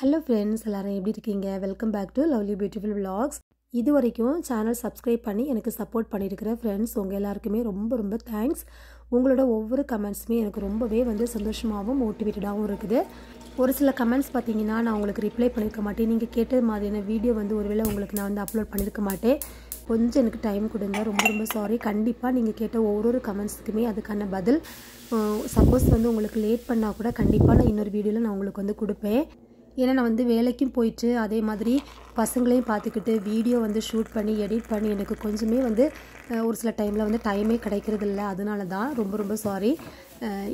hello friends எல்லோரும் எப்படி இருக்கீங்க welcome back to lovely beautiful vlogs இது வரைக்கும் சேனல் சப்ஸ்கிரைப் பண்ணி எனக்கு சப்போர்ட் பண்ணியிருக்கிற ஃப்ரெண்ட்ஸ் உங்கள் எல்லாருக்குமே ரொம்ப ரொம்ப தேங்க்ஸ் உங்களோட ஒவ்வொரு கமெண்ட்ஸுமே எனக்கு ரொம்பவே வந்து சந்தோஷமாகவும் மோட்டிவேட்டடாகவும் இருக்குது ஒரு சில கமெண்ட்ஸ் பார்த்தீங்கன்னா நான் உங்களுக்கு ரிப்ளை பண்ணியிருக்க மாட்டேன் நீங்கள் கேட்ட மாதிரியான வீடியோ வந்து ஒருவேளை உங்களுக்கு நான் வந்து அப்லோட் பண்ணியிருக்க மாட்டேன் கொஞ்சம் எனக்கு டைம் கொடுங்க ரொம்ப ரொம்ப சாரி கண்டிப்பாக நீங்கள் கேட்ட ஒரு ஒரு கமெண்ட்ஸுக்குமே அதுக்கான பதில் சப்போஸ் வந்து உங்களுக்கு லேட் பண்ணால் கூட கண்டிப்பாக நான் இன்னொரு வீடியோவில் நான் உங்களுக்கு வந்து கொடுப்பேன் ஏன்னா நான் வந்து வேலைக்கும் போயிட்டு அதே மாதிரி பசங்களையும் பார்த்துக்கிட்டு வீடியோ வந்து ஷூட் பண்ணி எடிட் பண்ணி எனக்கு கொஞ்சமே வந்து ஒரு சில டைமில் வந்து டைமே கிடைக்கிறதில்ல அதனால தான் ரொம்ப ரொம்ப சாரி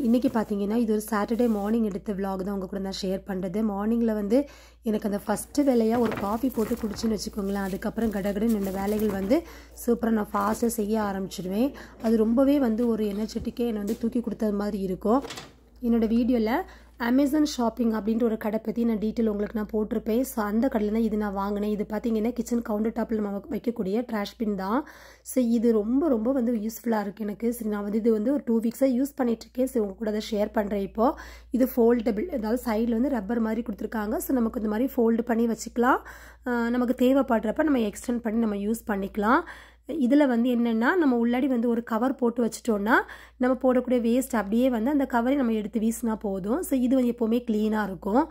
இன்றைக்கி பார்த்தீங்கன்னா இது ஒரு சாட்டர்டே மார்னிங் எடுத்த விலாக் தான் உங்கள் கூட நான் ஷேர் பண்ணுறது மார்னிங்கில் வந்து எனக்கு அந்த ஃபஸ்ட்டு வேலையாக ஒரு காஃபி போட்டு குடிச்சுன்னு வச்சுக்கோங்களேன் அதுக்கப்புறம் கடகடன் இந்த வேலைகள் வந்து சூப்பராக நான் ஃபாஸ்ட்டாக செய்ய ஆரம்பிச்சிடுவேன் அது ரொம்பவே வந்து ஒரு எனர்ஜெட்டிக்கே என்னை வந்து தூக்கி கொடுத்தது மாதிரி இருக்கும் என்னோடய வீடியோவில் அமேசான் ஷாப்பிங் அப்படின்ற ஒரு கடை பற்றி நான் டீட்டெயில் உங்களுக்கு நான் போட்டிருப்பேன் ஸோ அந்த கடையில் தான் இது நான் வாங்கினேன் இது பார்த்தீங்கன்னா கிச்சன் கவுண்டர் டாப்பில் நம்ம வைக்கக்கூடிய ட்ராஷ் பின் தான் ஸோ இது ரொம்ப ரொம்ப வந்து யூஸ்ஃபுல்லாக இருக்குது எனக்கு சரி நான் வந்து இது வந்து ஒரு டூ வீக்ஸாக யூஸ் பண்ணிகிட்ருக்கேன் ஸோ உங்கள் கூட அதை ஷேர் பண்ணுறேன் இப்போது இது ஃபோல்டபிள் அதாவது சைடில் வந்து ரப்பர் மாதிரி கொடுத்துருக்காங்க ஸோ நமக்கு இந்த மாதிரி ஃபோல்டு பண்ணி வச்சுக்கலாம் நமக்கு தேவைப்படுறப்ப நம்ம எக்ஸ்டெண்ட் பண்ணி நம்ம யூஸ் பண்ணிக்கலாம் இதில் வந்து என்னென்னா நம்ம உள்ளாடி வந்து ஒரு கவர் போட்டு வச்சிட்டோன்னா நம்ம போடக்கூடிய வேஸ்ட் அப்படியே வந்து அந்த கவரை நம்ம எடுத்து வீசினா போதும் ஸோ இது வந்து எப்போவுமே க்ளீனாக இருக்கும்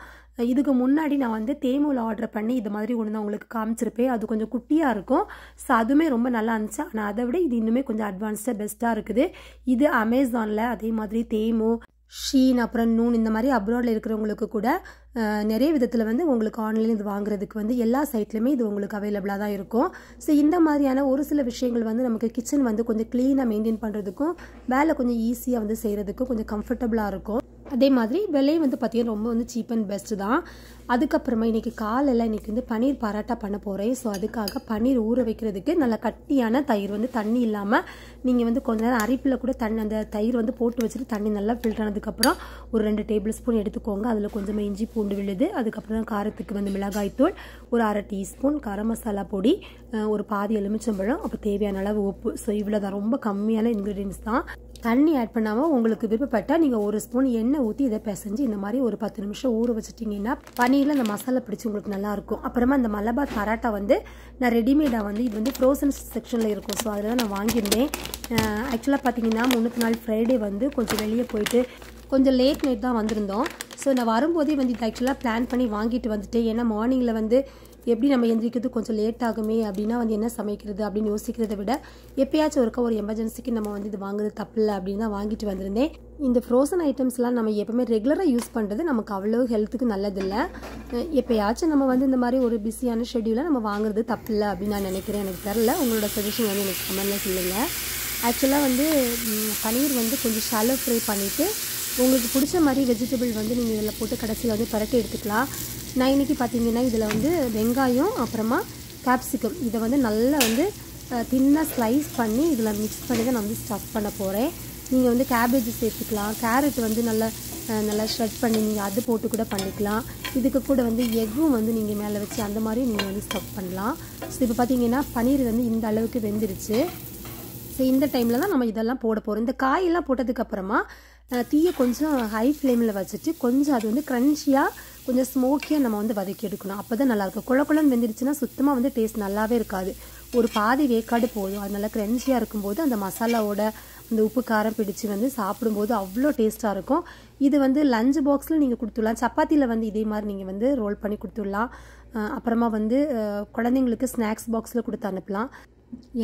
இதுக்கு முன்னாடி நான் வந்து தேமுவில் ஆர்டர் பண்ணி இது மாதிரி ஒன்று தான் உங்களுக்கு காமிச்சிருப்பேன் அது கொஞ்சம் குட்டியாக இருக்கும் ஸோ அதுவுமே ரொம்ப நல்லா இருந்துச்சு ஆனால் அதை விட இது இன்னுமே கொஞ்சம் அட்வான்ஸ்டாக பெஸ்ட்டாக இருக்குது இது அமேசானில் அதே மாதிரி தேமு ஷீன் அப்புறம் நூன் இந்த மாதிரி அப்ராடில் இருக்கிறவங்களுக்கு கூட நிறைய விதத்தில் வந்து உங்களுக்கு ஆன்லைன் இது வாங்குறதுக்கு வந்து எல்லா சைட்லையுமே இது உங்களுக்கு அவைலபிளாக தான் இருக்கும் ஸோ இந்த மாதிரியான ஒரு சில விஷயங்கள் வந்து நமக்கு கிச்சன் வந்து கொஞ்சம் க்ளீனாக மெயின்டைன் பண்ணுறதுக்கும் வேலை கொஞ்சம் ஈஸியாக வந்து செய்கிறதுக்கும் கொஞ்சம் கம்ஃபர்டபுளாக இருக்கும் அதே மாதிரி விலை வந்து பார்த்திங்கன்னா ரொம்ப வந்து சீப் அண்ட் பெஸ்ட்டு தான் அதுக்கப்புறமா இன்றைக்கி காலையில் இன்றைக்கி வந்து பன்னீர் பராட்டா பண்ண போகிறேன் ஸோ அதுக்காக பன்னீர் ஊற வைக்கிறதுக்கு நல்லா கட்டியான தயிர் வந்து தண்ணி இல்லாமல் நீங்கள் வந்து கொஞ்ச நேரம் அரிப்பில் கூட தண்ணி அந்த தயிர் வந்து போட்டு வச்சுட்டு தண்ணி நல்லா ஃபில்டர் ஆனதுக்கப்புறம் ஒரு ரெண்டு டேபிள் ஸ்பூன் எடுத்துக்கோங்க அதில் கொஞ்சமாக இஞ்சி பூண்டு விழுது அதுக்கப்புறம் காரத்துக்கு வந்து மிளகாய்த்தூள் ஒரு அரை டீஸ்பூன் கரம் மசாலா பொடி ஒரு பாதி எலுமிச்சம்பழம் அப்போ தேவையான அளவு உப்பு ஸோ இவ்வளோ தான் ரொம்ப கம்மியான இன்க்ரீடியன்ஸ் தான் தண்ணி ஆட் பண்ணாமல் உங்களுக்கு விருப்பப்பட்டால் நீங்கள் ஒரு ஸ்பூன் எண்ணெய் ஊற்றி இதை பிசைஞ்சு இந்த மாதிரி ஒரு பத்து நிமிஷம் ஊற வச்சிட்டிங்கன்னா பனியில் அந்த மசாலா பிடிச்சி உங்களுக்கு நல்லாயிருக்கும் அப்புறமா அந்த மலபார் பராட்டா வந்து நான் ரெடிமேடாக வந்து இது வந்து ஃப்ரோசன் செக்ஷனில் இருக்கும் ஸோ அதில் நான் வாங்கியிருந்தேன் ஆக்சுவலாக பார்த்தீங்கன்னா முன்னத்து நாள் ஃப்ரைடே வந்து கொஞ்சம் வெளியே போயிட்டு கொஞ்சம் லேட் நைட் தான் வந்திருந்தோம் ஸோ நான் வரும்போதே வந்து இது ஆக்சுவலாக பிளான் பண்ணி வாங்கிட்டு வந்துட்டேன் ஏன்னா மார்னிங்கில் வந்து எப்படி நம்ம எந்திரிக்கிறது கொஞ்சம் லேட் ஆகுமே அப்படின்னா வந்து என்ன சமைக்கிறது அப்படின்னு யோசிக்கிறத விட எப்பயாச்சும் ஒருக்கா ஒரு எமர்ஜென்சிக்கு நம்ம வந்து இது வாங்குறது தப்பு இல்லை அப்படின்னு தான் வாங்கிட்டு வந்திருந்தேன் இந்த ஃப்ரோசன் ஐட்டம்ஸ்லாம் நம்ம எப்போவுமே ரெகுலராக யூஸ் பண்ணுறது நமக்கு அவ்வளோ ஹெல்த்துக்கு நல்லதில்லை எப்போயாச்சும் நம்ம வந்து இந்த மாதிரி ஒரு பிஸியான ஷெடியூலை நம்ம வாங்குறது இல்லை அப்படின்னு நான் நினைக்கிறேன் எனக்கு தெரில உங்களோட சஜஷன் வந்து எனக்கு கமெண்ட்டில் சொல்லுங்கள் ஆக்சுவலாக வந்து பன்னீர் வந்து கொஞ்சம் ஷாலோ ஃப்ரை பண்ணிவிட்டு உங்களுக்கு பிடிச்ச மாதிரி வெஜிடபிள் வந்து நீங்கள் இதில் போட்டு கடைசியில் வந்து பரட்டி எடுத்துக்கலாம் நான் இன்றைக்கி பார்த்தீங்கன்னா இதில் வந்து வெங்காயம் அப்புறமா கேப்சிகம் இதை வந்து நல்லா வந்து தின்னாக ஸ்லைஸ் பண்ணி இதில் மிக்ஸ் பண்ணி தான் நான் வந்து ஸ்டஃப் பண்ண போகிறேன் நீங்கள் வந்து கேபேஜ் சேர்த்துக்கலாம் கேரட் வந்து நல்லா நல்லா ஷ்ரெட் பண்ணி நீங்கள் அது போட்டு கூட பண்ணிக்கலாம் இதுக்கு கூட வந்து எக்கும் வந்து நீங்கள் மேலே வச்சு அந்த மாதிரி நீங்கள் வந்து ஸ்டஃப் பண்ணலாம் ஸோ இப்போ பார்த்தீங்கன்னா பன்னீர் வந்து இந்த அளவுக்கு வெந்துருச்சு ஸோ இந்த டைமில் தான் நம்ம இதெல்லாம் போட போகிறோம் இந்த காயெல்லாம் போட்டதுக்கப்புறமா தீயை கொஞ்சம் ஹை ஃப்ளேமில் வச்சுட்டு கொஞ்சம் அது வந்து க்ரன்ச்சியாக கொஞ்சம் ஸ்மோக்கியாக நம்ம வந்து வதக்கி எடுக்கணும் அப்போ தான் நல்லாயிருக்கும் குழம்பு வெந்துடுச்சுன்னா சுத்தமாக வந்து டேஸ்ட் நல்லாவே இருக்காது ஒரு பாதி வேக்காடு போதும் அது நல்லா க்ரன்ச்சியாக இருக்கும்போது அந்த மசாலாவோட அந்த உப்பு காரம் பிடிச்சி வந்து சாப்பிடும்போது அவ்வளோ டேஸ்ட்டாக இருக்கும் இது வந்து லஞ்ச் பாக்ஸில் நீங்கள் கொடுத்துடலாம் சப்பாத்தியில் வந்து இதே மாதிரி நீங்கள் வந்து ரோல் பண்ணி கொடுத்துடலாம் அப்புறமா வந்து குழந்தைங்களுக்கு ஸ்நாக்ஸ் பாக்ஸில் கொடுத்து அனுப்பலாம்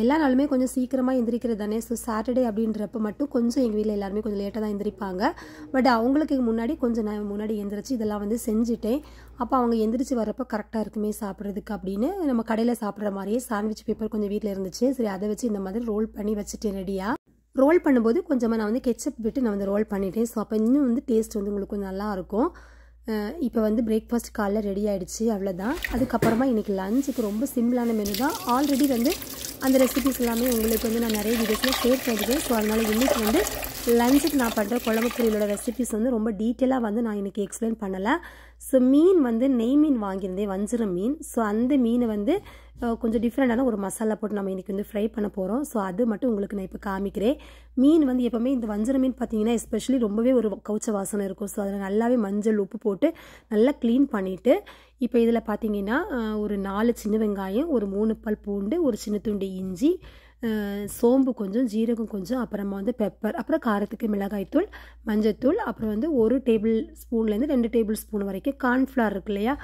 எல்லா நாளுமே கொஞ்சம் சீக்கிரமாக எந்திரிக்கிறது தானே ஸோ சாட்டர்டே அப்படின்றப்ப மட்டும் கொஞ்சம் எங்கள் வீட்டில் எல்லாருமே கொஞ்சம் லேட்டாக தான் எந்திரிப்பாங்க பட் அவங்களுக்கு முன்னாடி கொஞ்சம் நான் முன்னாடி எந்திரிச்சு இதெல்லாம் வந்து செஞ்சுட்டேன் அப்போ அவங்க எந்திரிச்சு வரப்போ கரெக்டாக இருக்குமே சாப்பிட்றதுக்கு அப்படின்னு நம்ம கடையில் சாப்பிட்ற மாதிரியே சாண்ட்விச் பேப்பர் கொஞ்சம் வீட்டில் இருந்துச்சு சரி அதை வச்சு இந்த மாதிரி ரோல் பண்ணி வச்சுட்டேன் ரெடியாக ரோல் பண்ணும்போது கொஞ்சமாக நான் வந்து கெச்சப் விட்டு நான் வந்து ரோல் பண்ணிட்டேன் ஸோ அப்போ இன்னும் வந்து டேஸ்ட் வந்து உங்களுக்கு கொஞ்சம் நல்லாயிருக்கும் இப்போ வந்து பிரேக்ஃபாஸ்ட் காலைல ரெடி ஆகிடுச்சு அவ்வளோதான் அதுக்கப்புறமா இன்றைக்கி லஞ்சுக்கு ரொம்ப சிம்பிளான மெனு தான் ஆல்ரெடி வந்து அந்த ரெசிபிஸ் எல்லாமே உங்களுக்கு வந்து நான் நிறைய வீடியோஸில் ஷேர் பண்ணிக்கிறேன் ஸோ அதனால் இன்றைக்கி வந்து லஞ்சுக்கு நான் பண்ணுற குழம்பு பொரியலோட ரெசிபிஸ் வந்து ரொம்ப டீட்டெயிலாக வந்து நான் இன்றைக்கி எக்ஸ்பிளைன் பண்ணலை ஸோ மீன் வந்து நெய் மீன் வாங்கியிருந்தேன் வஞ்சிரம் மீன் ஸோ அந்த மீனை வந்து கொஞ்சம் டிஃப்ரெண்ட்டான ஒரு மசாலா போட்டு நம்ம இன்றைக்கி வந்து ஃப்ரை பண்ண போகிறோம் ஸோ அது மட்டும் உங்களுக்கு நான் இப்போ காமிக்கிறேன் மீன் வந்து எப்போவுமே இந்த வஞ்சர மீன் பார்த்தீங்கன்னா எஸ்பெஷலி ரொம்பவே ஒரு கவுச்ச வாசனை இருக்கும் ஸோ அதில் நல்லாவே மஞ்சள் உப்பு போட்டு நல்லா க்ளீன் பண்ணிவிட்டு இப்போ இதில் பார்த்தீங்கன்னா ஒரு நாலு சின்ன வெங்காயம் ஒரு மூணு பல் பூண்டு ஒரு சின்ன துண்டு இஞ்சி சோம்பு கொஞ்சம் ஜீரகம் கொஞ்சம் அப்புறமா வந்து பெப்பர் அப்புறம் காரத்துக்கு மிளகாய்த்தூள் மஞ்சத்தூள் அப்புறம் வந்து ஒரு டேபிள் ஸ்பூன்லேருந்து ரெண்டு டேபிள் ஸ்பூன் வரைக்கும் கார்ன்ஃப்ளவர் இருக்கு இல்லையா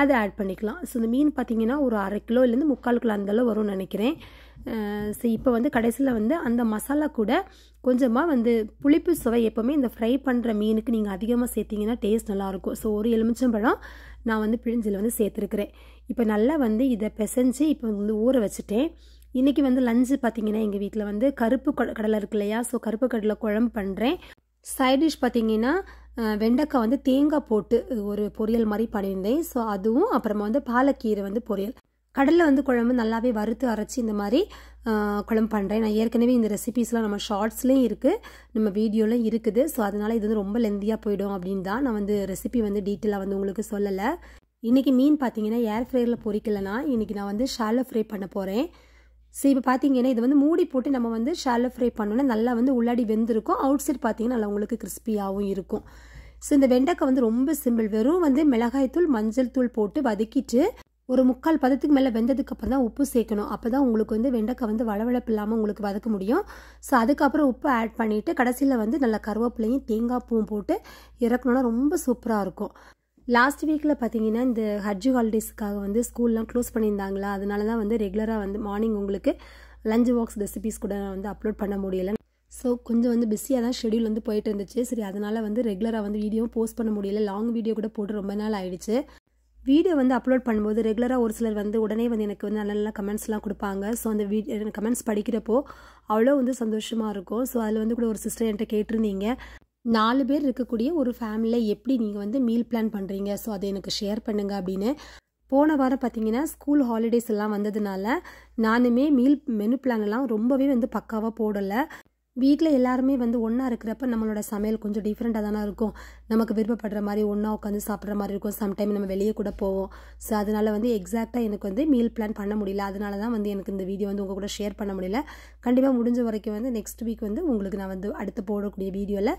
அதை ஆட் பண்ணிக்கலாம் ஸோ இந்த மீன் பார்த்திங்கன்னா ஒரு அரை கிலோ இல்லைருந்து முக்கால் கிலோ அந்தளவு வரும்னு நினைக்கிறேன் ஸோ இப்போ வந்து கடைசியில் வந்து அந்த மசாலா கூட கொஞ்சமாக வந்து புளிப்பு சுவை எப்போவுமே இந்த ஃப்ரை பண்ணுற மீனுக்கு நீங்கள் அதிகமாக சேர்த்திங்கன்னா டேஸ்ட் நல்லாயிருக்கும் ஸோ ஒரு எலுமிச்சம்பழம் நான் வந்து பிழிஞ்சில் வந்து சேர்த்துருக்குறேன் இப்போ நல்லா வந்து இதை பிசைஞ்சு இப்போ வந்து ஊற வச்சுட்டேன் இன்றைக்கி வந்து லஞ்சு பார்த்தீங்கன்னா எங்கள் வீட்டில் வந்து கருப்பு கடலை இருக்கு இல்லையா ஸோ கருப்பு கடலை குழம்பு பண்ணுறேன் சைட் டிஷ் பார்த்திங்கன்னா வெண்டைக்காய் வந்து தேங்காய் போட்டு ஒரு பொரியல் மாதிரி பண்ணியிருந்தேன் ஸோ அதுவும் அப்புறமா வந்து பாலக்கீரை வந்து பொரியல் கடலில் வந்து குழம்பு நல்லாவே வறுத்து அரைச்சி இந்த மாதிரி குழம்பு பண்ணுறேன் நான் ஏற்கனவே இந்த ரெசிபீஸ்லாம் நம்ம ஷார்ட்ஸ்லேயும் இருக்குது நம்ம வீடியோலாம் இருக்குது ஸோ அதனால் இது வந்து ரொம்ப லெந்தியாக போயிடும் அப்படின்னு தான் நான் வந்து ரெசிபி வந்து டீட்டெயிலாக வந்து உங்களுக்கு சொல்லலை இன்றைக்கி மீன் பார்த்தீங்கன்னா ஏர் ஃப்ரையரில் பொரிக்கலைன்னா இன்றைக்கி நான் வந்து ஷாலோ ஃப்ரை பண்ண போகிறேன் ஸோ இப்போ பார்த்தீங்கன்னா இது வந்து மூடி போட்டு நம்ம வந்து ஷாலோ ஃப்ரை பண்ணோன்னா நல்லா வந்து உள்ளாடி வெந்திருக்கும் அவுட் சைட் பார்த்தீங்கன்னா நல்லா உங்களுக்கு கிறிஸ்பியாகவும் இருக்கும் ஸோ இந்த வெண்டைக்காய் வந்து ரொம்ப சிம்பிள் வெறும் வந்து மிளகாய்த்தூள் மஞ்சள் தூள் போட்டு வதக்கிட்டு ஒரு முக்கால் பதத்துக்கு மேலே வெந்ததுக்கு அப்புறம் தான் உப்பு சேர்க்கணும் அப்போ தான் உங்களுக்கு வந்து வெண்டைக்காய் வந்து வளவளப்பு இல்லாமல் உங்களுக்கு வதக்க முடியும் ஸோ அதுக்கப்புறம் உப்பு ஆட் பண்ணிவிட்டு கடைசியில் வந்து நல்லா கருவேப்பிலையும் தேங்காய் பூவும் போட்டு இறக்கணும்னா ரொம்ப சூப்பராக இருக்கும் லாஸ்ட் வீக்கில் பார்த்தீங்கன்னா இந்த ஹஜ்ஜு ஹாலிடேஸ்க்காக வந்து ஸ்கூல்லாம் க்ளோஸ் பண்ணியிருந்தாங்களா அதனால தான் வந்து ரெகுலராக வந்து மார்னிங் உங்களுக்கு லஞ்ச் பாக்ஸ் ரெசிபிஸ் கூட நான் வந்து அப்லோட் பண்ண முடியலை ஸோ கொஞ்சம் வந்து பிஸியாக தான் ஷெடியூல் வந்து போயிட்டு இருந்துச்சு சரி அதனால் வந்து ரெகுலராக வந்து வீடியோ போஸ்ட் பண்ண முடியல லாங் வீடியோ கூட போட்டு ரொம்ப நாள் ஆயிடுச்சு வீடியோ வந்து அப்லோட் பண்ணும்போது ரெகுலராக ஒரு சிலர் வந்து உடனே வந்து எனக்கு வந்து நல்ல நல்ல கமெண்ட்ஸ்லாம் கொடுப்பாங்க ஸோ அந்த வீடியோ கமெண்ட்ஸ் படிக்கிறப்போ அவ்வளோ வந்து சந்தோஷமாக இருக்கும் ஸோ அதில் வந்து கூட ஒரு சிஸ்டர் என்கிட்ட கேட்டிருந்தீங்க நாலு பேர் இருக்கக்கூடிய ஒரு ஃபேமிலியில் எப்படி நீங்கள் வந்து மீல் பிளான் பண்ணுறீங்க ஸோ அதை எனக்கு ஷேர் பண்ணுங்கள் அப்படின்னு போன வாரம் பார்த்தீங்கன்னா ஸ்கூல் ஹாலிடேஸ் எல்லாம் வந்ததுனால நானுமே மீல் மெனு எல்லாம் ரொம்பவே வந்து பக்காவாக போடலை வீட்டில் எல்லாருமே வந்து ஒன்றா இருக்கிறப்ப நம்மளோட சமையல் கொஞ்சம் டிஃப்ரெண்ட்டாக தானே இருக்கும் நமக்கு விருப்பப்படுற மாதிரி ஒன்றா உட்காந்து சாப்பிட்ற மாதிரி இருக்கும் சம்டைம் நம்ம வெளியே கூட போவோம் ஸோ அதனால் வந்து எக்ஸாக்டாக எனக்கு வந்து மீல் பிளான் பண்ண முடியல அதனால தான் வந்து எனக்கு இந்த வீடியோ வந்து உங்கள் கூட ஷேர் பண்ண முடியல கண்டிப்பாக முடிஞ்ச வரைக்கும் வந்து நெக்ஸ்ட் வீக் வந்து உங்களுக்கு நான் வந்து அடுத்து போடக்கூடிய வீடியோவில்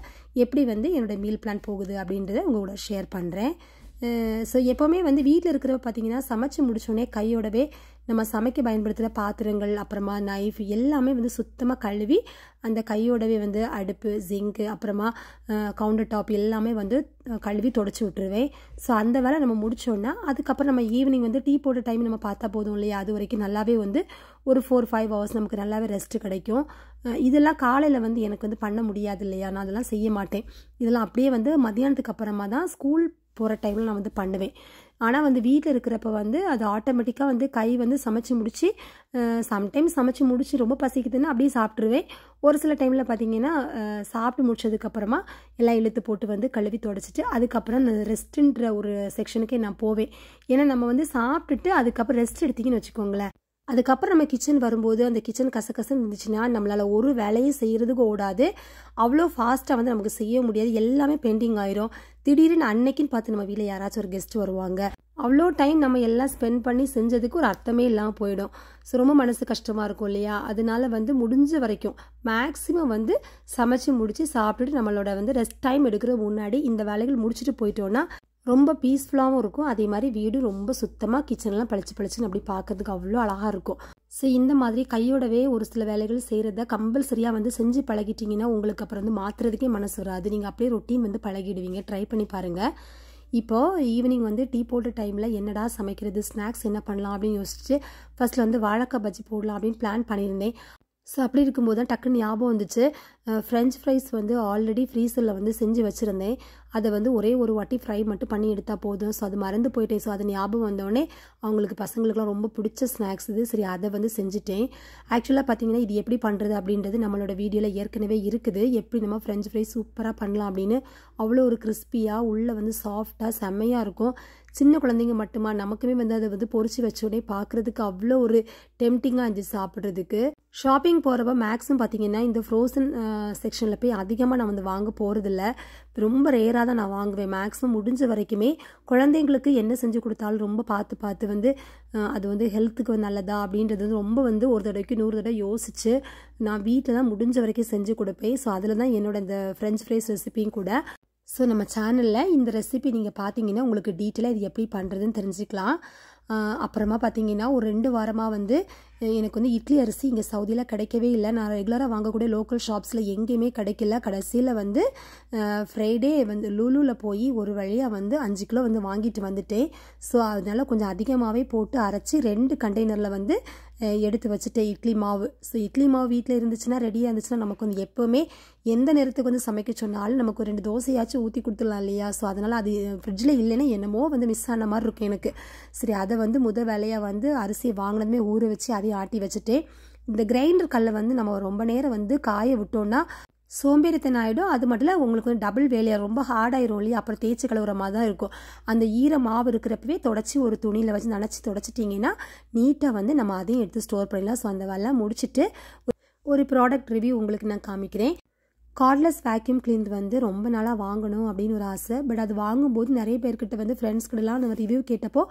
எப்படி வந்து என்னோடய மீல் பிளான் போகுது அப்படின்றத உங்கள் கூட ஷேர் பண்ணுறேன் ஸோ எப்போவுமே வந்து வீட்டில் இருக்கிறப்ப பார்த்தீங்கன்னா சமைச்சு முடிச்சோடனே கையோடவே நம்ம சமைக்க பயன்படுத்துகிற பாத்திரங்கள் அப்புறமா நைஃப் எல்லாமே வந்து சுத்தமாக கழுவி அந்த கையோடவே வந்து அடுப்பு ஜிங்கு அப்புறமா கவுண்டர் டாப் எல்லாமே வந்து கழுவி தொடச்சி விட்டுருவேன் ஸோ அந்த வேலை நம்ம முடித்தோன்னா அதுக்கப்புறம் நம்ம ஈவினிங் வந்து டீ போட்ட டைம் நம்ம பார்த்தா போதும் இல்லையா அது வரைக்கும் நல்லாவே வந்து ஒரு ஃபோர் ஃபைவ் ஹவர்ஸ் நமக்கு நல்லாவே ரெஸ்ட்டு கிடைக்கும் இதெல்லாம் காலையில் வந்து எனக்கு வந்து பண்ண முடியாது இல்லையா நான் அதெல்லாம் செய்ய மாட்டேன் இதெல்லாம் அப்படியே வந்து மத்தியானத்துக்கு அப்புறமா தான் ஸ்கூல் போகிற டைமில் நான் வந்து பண்ணுவேன் ஆனால் வந்து வீட்டில் இருக்கிறப்ப வந்து அது ஆட்டோமேட்டிக்காக வந்து கை வந்து சமைச்சு முடித்து சம்டைம்ஸ் சமைச்சு முடிச்சு ரொம்ப பசிக்குதுன்னா அப்படியே சாப்பிட்ருவேன் ஒரு சில டைமில் பார்த்தீங்கன்னா சாப்பிட்டு முடிச்சதுக்கப்புறமா எல்லாம் இழுத்து போட்டு வந்து கழுவி தொடச்சிட்டு அதுக்கப்புறம் அந்த ரெஸ்ட்டுன்ற ஒரு செக்ஷனுக்கே நான் போவேன் ஏன்னா நம்ம வந்து சாப்பிட்டுட்டு அதுக்கப்புறம் ரெஸ்ட் எடுத்திங்கன்னு வச்சுக்கோங்களேன் அதுக்கப்புறம் நம்ம கிச்சன் வரும்போது அந்த கிச்சன் கசகசன்னு இருந்துச்சுன்னா நம்மளால் ஒரு வேலையும் செய்கிறதுக்கு ஓடாது அவ்வளோ ஃபாஸ்ட்டாக வந்து நமக்கு செய்ய முடியாது எல்லாமே பெண்டிங் ஆயிரும் திடீர்னு அன்னைக்குன்னு பார்த்து நம்ம வீட்டில் யாராச்சும் ஒரு கெஸ்ட் வருவாங்க அவ்வளோ டைம் நம்ம எல்லாம் ஸ்பெண்ட் பண்ணி செஞ்சதுக்கு ஒரு அர்த்தமே இல்லாமல் போயிடும் ஸோ ரொம்ப மனசு கஷ்டமாக இருக்கும் இல்லையா அதனால வந்து முடிஞ்ச வரைக்கும் மேக்ஸிமம் வந்து சமைச்சு முடித்து சாப்பிட்டுட்டு நம்மளோட வந்து ரெஸ்ட் டைம் எடுக்கிற முன்னாடி இந்த வேலைகள் முடிச்சுட்டு போயிட்டோன்னா ரொம்ப பீஸ்ஃபுல்லாகவும் இருக்கும் அதே மாதிரி வீடு ரொம்ப சுத்தமாக கிச்சன்லாம் பழிச்சு பளிச்சுன்னு அப்படி பார்க்கறதுக்கு அவ்வளோ அழகாக இருக்கும் ஸோ இந்த மாதிரி கையோடவே ஒரு சில வேலைகள் செய்கிறத கம்பல்சரியாக வந்து செஞ்சு பழகிட்டிங்கன்னா உங்களுக்கு அப்புறம் வந்து மாற்றுறதுக்கே மனசு வராது நீங்கள் அப்படியே ரொட்டீன் வந்து பழகிடுவீங்க ட்ரை பண்ணி பாருங்கள் இப்போது ஈவினிங் வந்து டீ போட்ட டைமில் என்னடா சமைக்கிறது ஸ்நாக்ஸ் என்ன பண்ணலாம் அப்படின்னு யோசிச்சு ஃபஸ்ட்டில் வந்து வாழைக்காய் பஜ்ஜி போடலாம் அப்படின்னு பிளான் பண்ணியிருந்தேன் ஸோ அப்படி இருக்கும்போது தான் டக்குன்னு ஞாபகம் வந்துச்சு ஃப்ரெஞ்ச் ஃப்ரைஸ் வந்து ஆல்ரெடி ஃப்ரீசரில் வந்து செஞ்சு வச்சுருந்தேன் அதை வந்து ஒரே ஒரு வாட்டி ஃப்ரை மட்டும் பண்ணி எடுத்தால் போதும் ஸோ அது மறந்து போயிட்டேன் ஸோ அது ஞாபகம் வந்தோடனே அவங்களுக்கு பசங்களுக்குலாம் ரொம்ப பிடிச்ச ஸ்நாக்ஸ் இது சரி அதை வந்து செஞ்சுட்டேன் ஆக்சுவலாக பார்த்தீங்கன்னா இது எப்படி பண்ணுறது அப்படின்றது நம்மளோட வீடியோவில் ஏற்கனவே இருக்குது எப்படி நம்ம ஃப்ரெஞ்ச் ஃப்ரைஸ் சூப்பராக பண்ணலாம் அப்படின்னு அவ்வளோ ஒரு கிறிஸ்பியாக உள்ளே வந்து சாஃப்டாக செம்மையாக இருக்கும் சின்ன குழந்தைங்க மட்டுமா நமக்குமே வந்து அதை வந்து பொறிச்சு உடனே பார்க்கறதுக்கு அவ்வளோ ஒரு டெம்டிங்காக இருந்துச்சு சாப்பிட்றதுக்கு ஷாப்பிங் போகிறப்ப மேக்ஸிமம் பார்த்தீங்கன்னா இந்த ஃப்ரோசன் செக்ஷனில் போய் அதிகமாக நான் வந்து வாங்க போகிறதில்ல ரொம்ப ரேராக தான் நான் வாங்குவேன் மேக்ஸிமம் முடிஞ்ச வரைக்குமே குழந்தைங்களுக்கு என்ன செஞ்சு கொடுத்தாலும் ரொம்ப பார்த்து பார்த்து வந்து அது வந்து ஹெல்த்துக்கு நல்லதா அப்படின்றது வந்து ரொம்ப வந்து ஒரு தடவைக்கு நூறு தடவை யோசித்து நான் வீட்டில் தான் முடிஞ்ச வரைக்கும் செஞ்சு கொடுப்பேன் ஸோ அதில் தான் என்னோட இந்த ஃப்ரெஞ்ச் ஃப்ரைஸ் ரெசிபியும் கூட ஸோ நம்ம சேனலில் இந்த ரெசிபி நீங்கள் பார்த்தீங்கன்னா உங்களுக்கு டீட்டெயிலாக இது எப்படி பண்ணுறதுன்னு தெரிஞ்சுக்கலாம் அப்புறமா பார்த்தீங்கன்னா ஒரு ரெண்டு வாரமாக வந்து எனக்கு வந்து இட்லி அரிசி இங்கே சவுதியில் கிடைக்கவே இல்லை நான் ரெகுலராக வாங்கக்கூடிய லோக்கல் ஷாப்ஸில் எங்கேயுமே கிடைக்கல கடைசியில் வந்து ஃப்ரைடே வந்து லூலூவில் போய் ஒரு வழியாக வந்து அஞ்சு கிலோ வந்து வாங்கிட்டு வந்துட்டேன் ஸோ அதனால் கொஞ்சம் அதிகமாகவே போட்டு அரைச்சி ரெண்டு கண்டெய்னரில் வந்து எடுத்து வச்சுட்டு இட்லி மாவு ஸோ இட்லி மாவு வீட்டில் இருந்துச்சுன்னா ரெடியாக இருந்துச்சுன்னா நமக்கு வந்து எப்போவுமே எந்த நேரத்துக்கு வந்து சமைக்க சொன்னாலும் நமக்கு ஒரு ரெண்டு தோசையாச்சும் ஊற்றி கொடுத்துடலாம் இல்லையா ஸோ அதனால் அது ஃப்ரிட்ஜில் இல்லைன்னா என்னமோ வந்து மிஸ் ஆன மாதிரி இருக்கும் எனக்கு சரி அதை வந்து முத வேலையாக வந்து அரிசியை வாங்கினதுமே ஊற வச்சு அதையும் ஆட்டி வச்சுட்டு இந்த கிரைண்டர் கல்லை வந்து நம்ம ரொம்ப நேரம் வந்து காய விட்டோன்னா சோம்பேறித்தனம் ஆகிடும் அது மட்டும் இல்லை உங்களுக்கு டபுள் வேலையாக ரொம்ப ஹார்டாயிரும் இல்லையா அப்புறம் தேய்ச்சி கழுவுற மாதிரி தான் இருக்கும் அந்த ஈர மாவு இருக்கிறப்பவே தொடச்சி ஒரு துணியில் வச்சு நினச்சி தொடச்சிட்டிங்கன்னா நீட்டாக வந்து நம்ம அதையும் எடுத்து ஸ்டோர் பண்ணிடலாம் ஸோ அந்த வேலை முடிச்சுட்டு ஒரு ப்ராடக்ட் ரிவ்யூ உங்களுக்கு நான் காமிக்கிறேன் கார்ட்லெஸ் வேக்யூம் கிளீன் வந்து ரொம்ப நாளாக வாங்கணும் அப்படின்னு ஒரு ஆசை பட் அது வாங்கும்போது நிறைய பேர்கிட்ட வந்து ஃப்ரெண்ட்ஸ் கிட்டலாம் நம்ம ரிவ்யூ கேட்டப்போ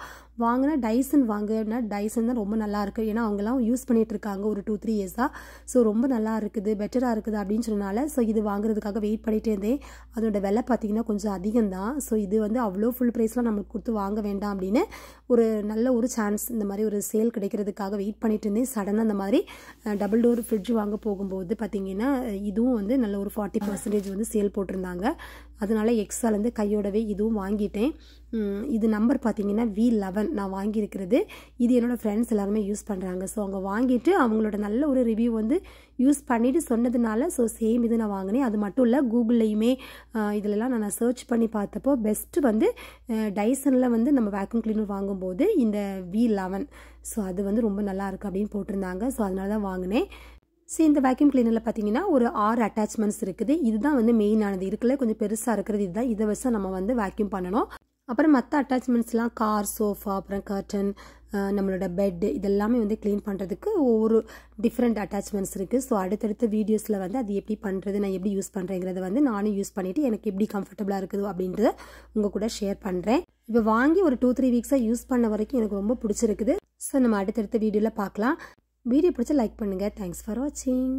வாங்கினா டைசன் வாங்கு அப்படின்னா டைசன் தான் ரொம்ப நல்லா இருக்குது ஏன்னா அவங்கெல்லாம் யூஸ் பண்ணிகிட்டு இருக்காங்க ஒரு டூ த்ரீ இயர்ஸாக ஸோ ரொம்ப நல்லா இருக்குது பெட்டராக இருக்குது அப்படின்னு சொன்னால ஸோ இது வாங்குறதுக்காக வெயிட் பண்ணிகிட்டே இருந்தேன் அதோட விலை பார்த்திங்கன்னா கொஞ்சம் அதிகம் தான் ஸோ இது வந்து அவ்வளோ ஃபுல் ப்ரைஸ்லாம் நம்மளுக்கு கொடுத்து வாங்க வேண்டாம் அப்படின்னு ஒரு நல்ல ஒரு சான்ஸ் இந்த மாதிரி ஒரு சேல் கிடைக்கிறதுக்காக வெயிட் பண்ணிகிட்டு இருந்தேன் சடனாக அந்த மாதிரி டபுள் டோர் ஃப்ரிட்ஜ் வாங்க போகும்போது பார்த்திங்கன்னா இதுவும் வந்து நல்ல ஒரு ஃபார்ட்டி பர்சன்டேஜ் வந்து சேல் போட்டிருந்தாங்க அதனால் எக்ஸாலேருந்து கையோடவே இதுவும் வாங்கிட்டேன் இது நம்பர் பார்த்தீங்கன்னா வி லெவன் நான் வாங்கியிருக்கிறது இது என்னோடய ஃப்ரெண்ட்ஸ் எல்லாருமே யூஸ் பண்ணுறாங்க ஸோ அவங்க வாங்கிட்டு அவங்களோட நல்ல ஒரு ரிவ்யூ வந்து யூஸ் பண்ணிவிட்டு சொன்னதுனால ஸோ சேம் இது நான் வாங்கினேன் அது மட்டும் இல்லை கூகுள்லேயுமே இதிலலாம் நான் சர்ச் பண்ணி பார்த்தப்போ பெஸ்ட்டு வந்து டைசனில் வந்து நம்ம வேக்யூம் கிளீனர் வாங்கும்போது இந்த வி லெவன் ஸோ அது வந்து ரொம்ப நல்லாயிருக்கு அப்படின்னு போட்டிருந்தாங்க ஸோ அதனால தான் வாங்கினேன் ஸோ இந்த வேக்யூம் கிளீனரில் பார்த்தீங்கன்னா ஒரு ஆறு அட்டாச்மெண்ட்ஸ் இருக்குது இதுதான் வந்து மெயினானது இருக்குல்ல கொஞ்சம் பெருசாக இருக்கிறது இதுதான் இதை வச்சு நம்ம வந்து வேக்யூம் பண்ணணும் அப்புறம் மற்ற அட்டாச்மெண்ட்ஸ்லாம் கார் சோஃபா அப்புறம் கர்டன் நம்மளோட பெட் இதெல்லாமே வந்து க்ளீன் பண்ணுறதுக்கு ஒவ்வொரு டிஃப்ரெண்ட் அட்டாச்மெண்ட்ஸ் இருக்குது ஸோ அடுத்தடுத்த வீடியோஸில் வந்து அது எப்படி பண்ணுறது நான் எப்படி யூஸ் பண்ணுறேங்கிறத வந்து நானும் யூஸ் பண்ணிவிட்டு எனக்கு எப்படி கம்ஃபர்டபுளாக இருக்குது அப்படின்றத உங்கள் கூட ஷேர் பண்ணுறேன் இப்போ வாங்கி ஒரு டூ த்ரீ வீக்ஸாக யூஸ் பண்ண வரைக்கும் எனக்கு ரொம்ப பிடிச்சிருக்குது ஸோ நம்ம அடுத்தடுத்த வீடியோவில் பார்க்கலாம் வீடியோ பிடிச்சா லைக் பண்ணுங்கள் தேங்க்ஸ் ஃபார் வாட்சிங்